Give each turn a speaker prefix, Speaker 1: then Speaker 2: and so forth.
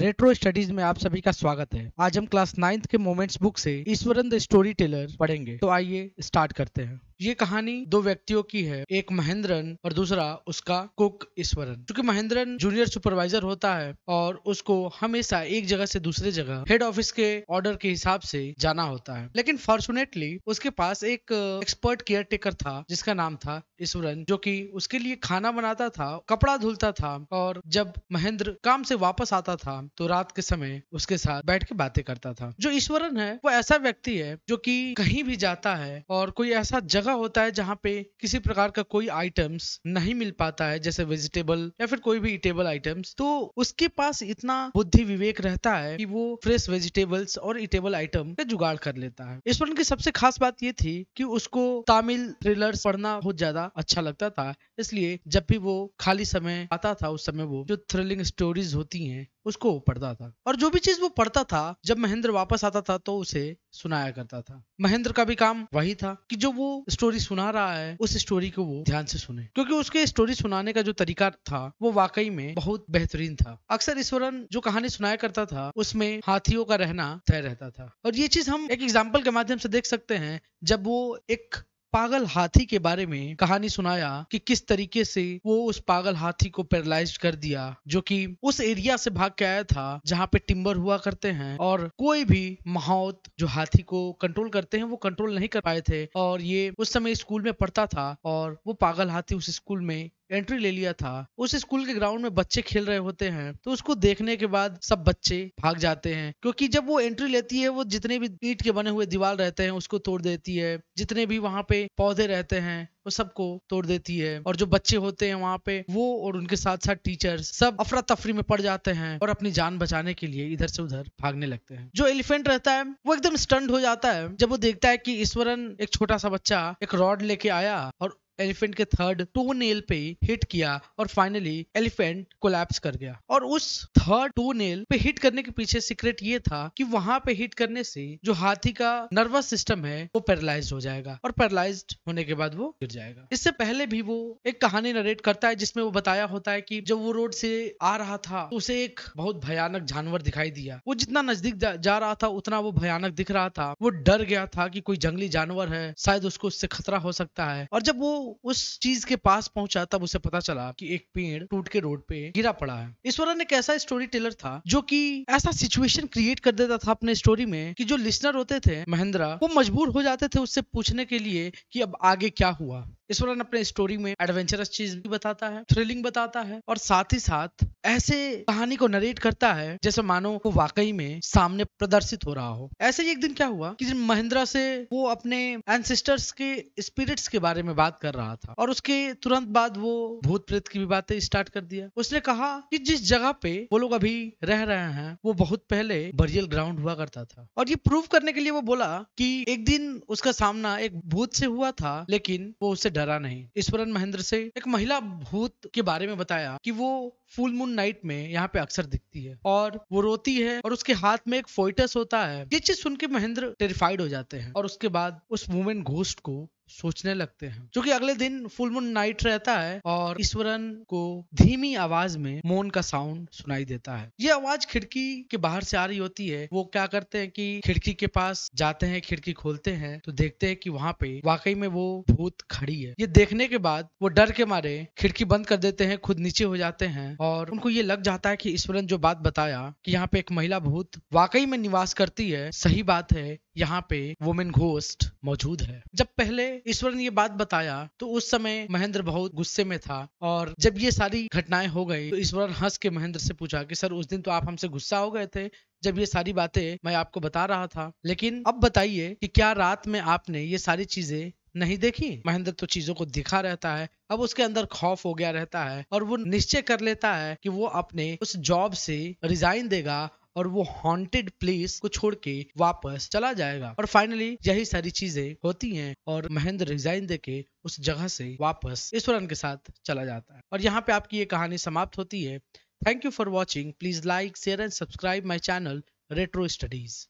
Speaker 1: retro studies में आप सभी का स्वागत है आज हम क्लास नाइन्थ के मोमेंट्स बुक से ईश्वरन द स्टोरी टेलर पढ़ेंगे तो आइए स्टार्ट करते हैं ये कहानी दो व्यक्तियों की है एक महेंद्रन और दूसरा उसका कुक ईश्वरन क्योंकि महेंद्रन जूनियर सुपरवाइजर होता है और उसको हमेशा एक जगह से दूसरे जगह हेड ऑफिस के ऑर्डर के हिसाब से जाना होता है लेकिन फॉर्चुनेटली उसके पास एक एक्सपर्ट केयर टेकर था जिसका नाम था ईश्वरन जो की उसके लिए खाना बनाता था कपड़ा धुलता था और जब महेंद्र काम से वापस आता था तो रात के समय उसके साथ बैठ के बातें करता था जो ईश्वरन है वो ऐसा व्यक्ति है जो कि कहीं भी जाता है और कोई ऐसा जगह जगह होता है जहाँ पे किसी प्रकार का कोई आइटम्स नहीं मिल पाता है जैसे वेजिटेबल या फिर कोई भी इटेबल आइटम्स तो उसके पास इतना बुद्धि विवेक रहता है कि वो फ्रेश वेजिटेबल्स और इटेबल आइटम का जुगाड़ कर लेता है इस फिल्म की सबसे खास बात ये थी कि उसको तमिल थ्रिलर पढ़ना बहुत ज्यादा अच्छा लगता था इसलिए जब भी वो खाली समय आता था उस समय वो जो थ्रिलिंग स्टोरीज होती हैं उसको पढ़ता था और जो भी चीज वो पढ़ता था जब महेंद्र वापस आता था तो उसे सुनाया करता था महेंद्र का भी काम वही था कि जो वो स्टोरी सुना रहा है उस स्टोरी को वो ध्यान से सुने क्योंकि उसके स्टोरी सुनाने का जो तरीका था वो वाकई में बहुत बेहतरीन था अक्सर ईश्वरन जो कहानी सुनाया करता था उसमें हाथियों का रहना तय रहता था और ये चीज हम एक एग्जाम्पल के माध्यम से देख सकते हैं जब वो एक पागल हाथी के बारे में कहानी सुनाया कि किस तरीके से वो उस पागल हाथी को पैरालाइज कर दिया जो कि उस एरिया से भाग के आया था जहाँ पे टिम्बर हुआ करते हैं और कोई भी महावत जो हाथी को कंट्रोल करते हैं वो कंट्रोल नहीं कर पाए थे और ये उस समय स्कूल में पढ़ता था और वो पागल हाथी उस स्कूल में एंट्री ले लिया था उस स्कूल के ग्राउंड में बच्चे खेल रहे होते हैं तो उसको देखने के बाद सब बच्चे भाग जाते हैं क्योंकि जब वो एंट्री लेती है वो जितने भी ईट के बने हुए दीवार रहते हैं उसको तोड़ देती है जितने भी वहाँ पे पौधे रहते हैं वो सबको तोड़ देती है और जो बच्चे होते हैं वहाँ पे वो और उनके साथ साथ टीचर्स सब अफरा तफरी में पड़ जाते हैं और अपनी जान बचाने के लिए इधर से उधर भागने लगते हैं जो एलिफेंट रहता है वो एकदम स्टंट हो जाता है जब वो देखता है कि ईश्वरन एक छोटा सा बच्चा एक रॉड लेके आया और एलिफेंट के थर्ड टू नेल पे हिट किया और फाइनली एलिफेंट कोलैप्स कर गया और उस थर्ड टू नेल पे हिट करने के पीछे सीक्रेट ये था कि वहां पे हिट करने से जो हाथी का नर्वस सिस्टम है वो पैरालाइज हो जाएगा और पैरालाइज होने के बाद वो गिर जाएगा इससे पहले भी वो एक कहानी नरेट करता है जिसमें वो बताया होता है की जब वो रोड से आ रहा था तो उसे एक बहुत भयानक जानवर दिखाई दिया वो जितना नजदीक जा रहा था उतना वो भयानक दिख रहा था वो डर गया था कि कोई जंगली जानवर है शायद उसको उससे खतरा हो सकता है और जब वो उस चीज के पास पहुंचा तब उसे पता चला कि एक पेड़ टूट के रोड पे गिरा पड़ा है ईश्वरन एक ऐसा स्टोरी टेलर था जो कि ऐसा सिचुएशन क्रिएट कर देता था अपने स्टोरी में कि जो लिसनर होते थे महेंद्रा वो मजबूर हो जाते थे उससे पूछने के लिए कि अब आगे क्या हुआ इस वन अपने स्टोरी में एडवेंचरस चीज भी बताता है थ्रिलिंग बताता है और साथ ही साथ ऐसे कहानी को नरेट करता है जैसे मानो वो वाकई में सामने प्रदर्शित हो रहा हो ऐसे ही एक दिन क्या हुआ कि महिंद्रा से वो अपने एंसेस्टर्स के स्पिरिट्स के बारे में बात कर रहा था और उसके तुरंत बाद वो भूत प्रेत की भी बातें स्टार्ट कर दिया उसने कहा कि जिस जगह पे वो लोग अभी रह रहे हैं वो बहुत पहले बरियल ग्राउंड हुआ करता था और ये प्रूव करने के लिए वो बोला कि एक दिन उसका सामना एक भूत से हुआ था लेकिन वो उसे डर डरा नहीं ईश्वरन महेंद्र से एक महिला भूत के बारे में बताया कि वो फुल मून नाइट में यहाँ पे अक्सर दिखती है और वो रोती है और उसके हाथ में एक फोइटस होता है ये चीज सुन के महेंद्र टेरिफाइड हो जाते हैं और उसके बाद उस वुमेन घोस्ट को सोचने लगते हैं क्योंकि अगले दिन फुल मून नाइट रहता है और ईश्वरन को धीमी आवाज में मोन का साउंड सुनाई देता है ये आवाज खिड़की के बाहर से आ रही होती है वो क्या करते हैं कि खिड़की के पास जाते हैं खिड़की खोलते हैं तो देखते हैं कि वहाँ पे वाकई में वो भूत खड़ी है ये देखने के बाद वो डर के मारे खिड़की बंद कर देते हैं खुद नीचे हो जाते हैं और उनको ये लग जाता है कि ईश्वरन जो बात बताया कि यहाँ पे एक महिला भूत वाकई में निवास करती है सही बात है यहाँ पे वुमेन घोस्ट मौजूद है जब पहले ईश्वर ने ये बात बताया तो उस समय महेंद्र बहुत गुस्से में था और जब ये सारी घटनाएं हो गई तो ईश्वर हंस के महेंद्र से पूछा कि सर उस दिन तो आप हमसे गुस्सा हो गए थे जब ये सारी बातें मैं आपको बता रहा था लेकिन अब बताइए कि क्या रात में आपने ये सारी चीजें नहीं देखी महेंद्र तो चीजों को दिखा रहता है अब उसके अंदर खौफ हो गया रहता है और वो निश्चय कर लेता है कि वो अपने उस जॉब से रिजाइन देगा और वो हॉन्टेड प्लेस को छोड़ के वापस चला जाएगा और फाइनली यही सारी चीजें होती हैं और महेंद्र रिजाइन दे के उस जगह से वापस ईश्वरन के साथ चला जाता है और यहाँ पे आपकी ये कहानी समाप्त होती है thank you for watching please like share and subscribe my channel Retro studies